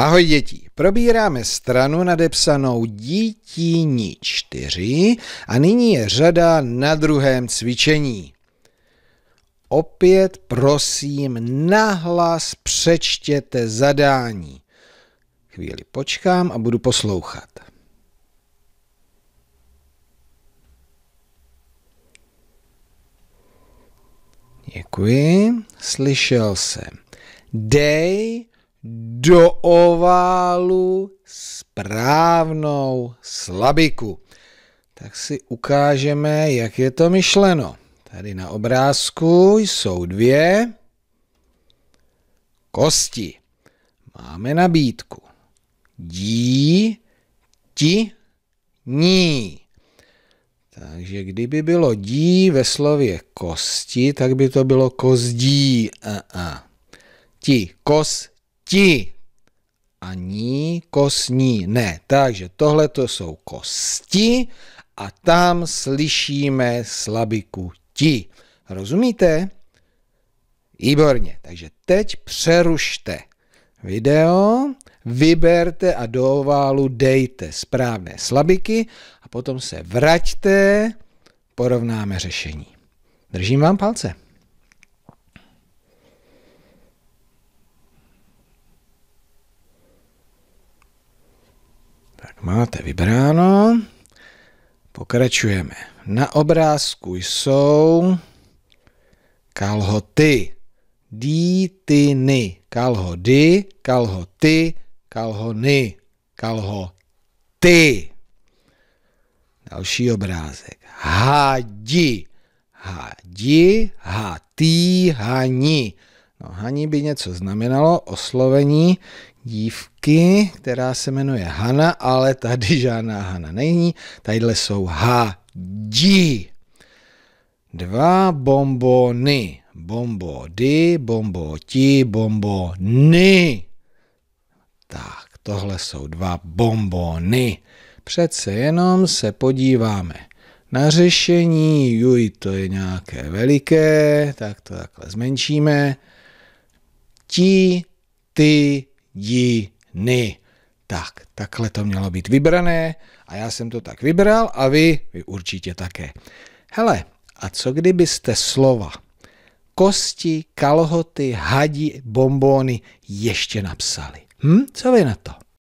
Ahoj děti, probíráme stranu nadepsanou dítíni 4 a nyní je řada na druhém cvičení. Opět prosím nahlas přečtěte zadání. Chvíli počkám a budu poslouchat. Děkuji, slyšel jsem. Dej do oválu správnou slabiku. Tak si ukážeme, jak je to myšleno. Tady na obrázku jsou dvě kosti. Máme nabídku. Dí, ti, ní. Takže kdyby bylo dí ve slově kosti, tak by to bylo kozdí. A -a. Ti, kos, kosti a ní kosní ne. Takže tohle to jsou kosti a tam slyšíme slabiku ti. Rozumíte? Výborně. Takže teď přerušte video, vyberte a do oválu dejte správné slabiky a potom se vraťte, porovnáme řešení. Držím vám palce. Tak máte vybráno. Pokračujeme. Na obrázku jsou kalhoty. ty, Kalhody, kalhoty, kalhony, kalhoty. Další obrázek. Hadi. Hadi, hatý, hani. No, hani by něco znamenalo oslovení dívky holky, která se jmenuje Hana, ale tady žádná Hana není. Tadyhle jsou H-D. Dva bombony. Bombo di, bombo ti, bombo ni. Tak, tohle jsou dva bombony. Přece jenom se podíváme na řešení. Juj, to je nějaké veliké, tak to takhle zmenšíme. Ti, ty, di, dny. Tak, takhle to mělo být vybrané a já jsem to tak vybral a vy, vy určitě také. Hele, a co kdybyste slova kosti, kalhoty, hadi, bombóny ještě napsali? Hm, co vy na to?